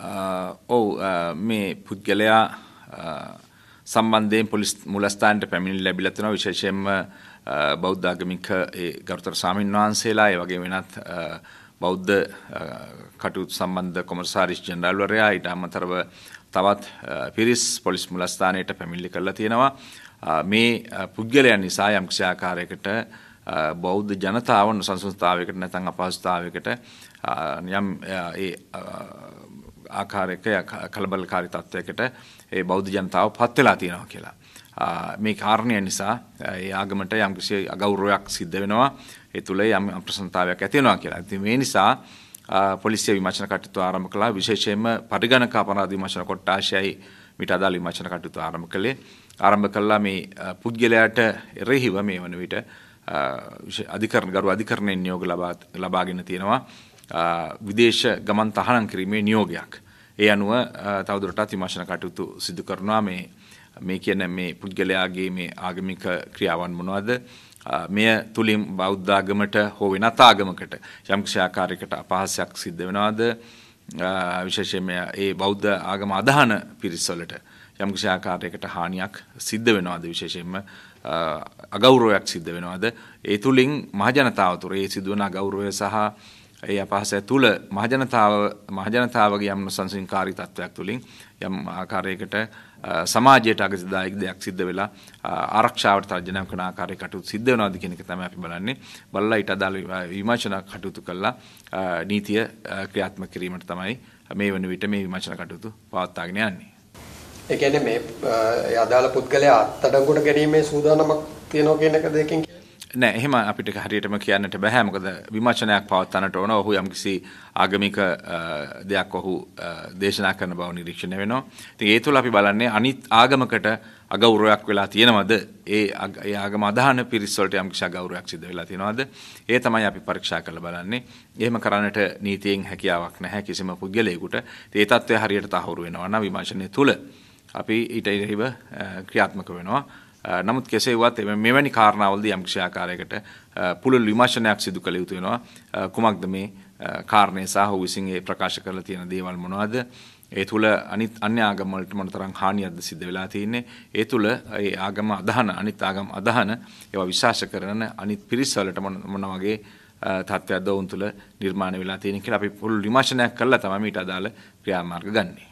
ඔවු මේ පුද්ගලයා සම්බන්ධයෙන් පොලිස් මුලස්ථාන්ට පැමිණි ලැබිලතින විශේෂයෙන්ම බෞද්ධාගමික ගරුතර සාමීන් වහන්සේලා ඒ වගේ වෙනත් බෞද්ධ කටයුතු සම්බන්ධ කොමර්සාරිස් ජෙනරල්වරයා ඊට අමතරව තවත් පිරිස් පොලිස් මුලස්ථානයට පැමිණිලි කරලා තියෙනවා. මේ පුද්ගලයන් නිසා යම් ක්ෂාකාරයකට බෞද්ධ ජනතාව නොසන්සුන්තාවයකට නැත්නම් අපහසුතාවයකට යම් ඒ ආකාරයක කලබලකාරී තත්ත්වයකට ඒ බෞද්ධ ජනතාව පත් වෙලා තියෙනවා කියලා. මේ කාරණය නිසා ඒ ආගමට යම්කිසි අගෞරවයක් සිද්ධ වෙනවා. ඒ තුල යම් අප්‍රසන්නතාවයක් ඇති වෙනවා කියලා. ඉතින් මේ නිසා පොලිසිය විමර්ශන කටයුතු ආරම්භ කළා. විශේෂයෙන්ම පරිගණක අපරාධ විමර්ශන කොට්ටාශයයි මිට අදාළ විමර්ශන කටයුතු ආරම්භ කළේ. ආරම්භ කළා මේ පුද්ගලයාට එරෙහිව මේ වන විට අධිකරණ ගරු අධිකරණයෙන් නියෝග ලබා ලබාගෙන තියෙනවා. විදේශ ගමන් තහනම් කිරීමේ නියෝගයක්. ඒ අනුව තවදුරටත් විමර්ශන කටයුතු සිදු කරනවා මේ මේ කියන මේ පුද්ගලයාගේ මේ ආගමික ක්‍රියාවන් මොනවද මෙය තුලින් බෞද්ධාගමට හෝ වෙනත් ආගමකට යම්කිසි ආකාරයකට අපහාසයක් සිද්ධ වෙනවද විශේෂයෙන්ම ඒ බෞද්ධ ආගම අදහන පිරිස්වලට යම්කිසි ආකාරයකට හානියක් සිද්ධ වෙනවද විශේෂයෙන්ම අගෞරවයක් සිද්ධ වෙනවද ඒ තුලින් මහජනතාව තුර ඒ සිදුවන අගෞරවය සහ ඒ අපහසය තුළ මහජනතාව මහජනතාවගේ යම් සංසිංකාරී තත්ත්වයක් තුළින් යම් ආකාරයකට සමාජයට අගතිදායක දෙයක් සිද්ධ වෙලා ආරක්ෂාවට තර්ජනය කරන ආකාරය කටයුතු සිද්ධ වෙනවාද කියන එක තමයි අපි බලන්නේ. බලලා ඊට අදාළ විමර්ශන කටයුතු කළා නීතිය ක්‍රියාත්මක කිරීමට තමයි මේ වන විට මේ විමර්ශන කටයුතු පවත්වාගෙන යන්නේ. ඒ කියන්නේ මේ අදාළ පුද්ගලයා අත්අඩංගුවට ගැනීමේ සූදානමක් තියෙනවා කියන එක දෙකෙන් නෑ එහෙම අපිට හරියටම කියන්නට බෑ මොකද විමර්ශනයක් පවත්වන්නට ඕන ඔහු යම්කිසි ආගමික දෙයක් ඔහු දේශනා කරන බව නිරීක්ෂණය වෙනවා. ඉතින් ඒ තුල අපි බලන්නේ අනිත් ආගමකට අගෞරවයක් වෙලා තියෙනවද? ඒ ඒ ආගම අදහන පිරිස් වලට යම්කිසි අගෞරවයක් සිද්ධ වෙලා තියෙනවද? ඒ තමයි අපි පරීක්ෂා කරලා බලන්නේ. එහෙම කරන්නට නීතියෙන් හැකියාවක් නැහැ කිසිම පුද්ගලයෙකුට. ඒ තත්ත්වය හරියට තහවුරු වෙනවා නම් විමර්ශනය තුල අපි ඊට ඉරිව ක්‍රියාත්මක වෙනවා. Uh, නමුත් කෙසේ වුවත් මෙවැනි කාරණාවලදී යම්කිසි ආකාරයකට uh, පුළුල් විමර්ශනයක් සිදු කළ යුතු වෙනවා uh, කුමක්ද මේ කාරණේ සහ ඔහු විසින් ඒ ප්‍රකාශ කරලා තියෙන දේවල් මොනවද ඒ තුළ අනිත් අන්‍ය ආගම් වලට මොනතරම් හානියක්ද සිද්ධ වෙලා තියෙන්නේ ඒ තුළ ඒ ආගම අදහන අනිත් ආගම් අදහන ඒවා විශ්වාස කරන අනිත් පිරිස් වලට මොන වගේ තත්ත්වයක්ද වුන් තුළ නිර්මාණය වෙලා තියෙන්නේ කියලා අපි පුළුල් විමර්ශනයක් කරලා තමයි ඊට අදාළ ක්‍රියාමාර්ග ගන්නේ